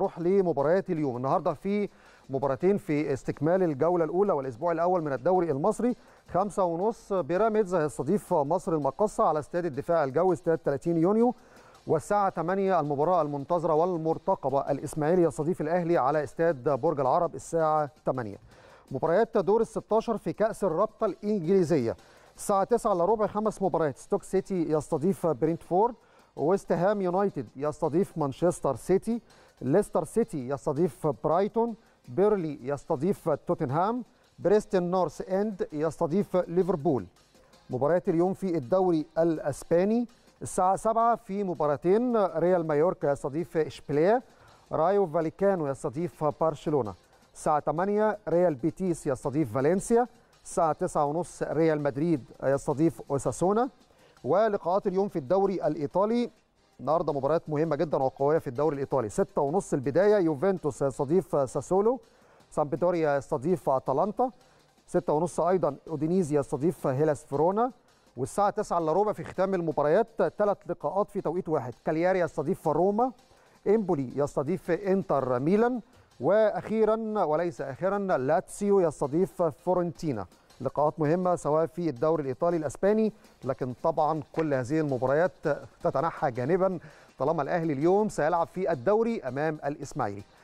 نروح لمباريات اليوم النهارده في مباراتين في استكمال الجوله الاولى والاسبوع الاول من الدوري المصري خمسة ونص بيراميدز هيستضيف مصر المقصه على استاد الدفاع الجوي استاد 30 يونيو والساعة 8 المباراة المنتظرة والمرتقبة الإسماعيلي يستضيف الأهلي على استاد برج العرب الساعة 8 مباريات دور ال 16 في كأس الرابطة الإنجليزية الساعة 9 إلا ربع خمس مباريات ستوك سيتي يستضيف برينتفورد ويست هام يونايتد يستضيف مانشستر سيتي ليستر سيتي يستضيف برايتون بيرلي يستضيف توتنهام بريستن نورث اند يستضيف ليفربول مباريات اليوم في الدوري الاسباني الساعة 7 في مباراتين ريال مايوركا يستضيف اشبيليا رايو فاليكانو يستضيف برشلونة الساعة 8 ريال بيتيس يستضيف فالنسيا الساعة 9:30 ريال مدريد يستضيف اوساسونا ولقاءات اليوم في الدوري الايطالي النهارده مباريات مهمه جدا وقويه في الدوري الايطالي ستة ونص البدايه يوفنتوس يستضيف ساسولو سامبيتوريا يستضيف اتلانتا ستة ونص ايضا اودينيزي يستضيف هيلاس فيرونا والساعه 9 الا ربع في ختام المباريات ثلاث لقاءات في توقيت واحد كالياري يستضيف روما امبولي يستضيف انتر ميلان واخيرا وليس اخيرا لاتسيو يستضيف فورنتينا لقاءات مهمة سواء في الدوري الإيطالي الأسباني لكن طبعا كل هذه المباريات تتنحى جانبا طالما الأهلي اليوم سيلعب في الدوري أمام الإسماعيلي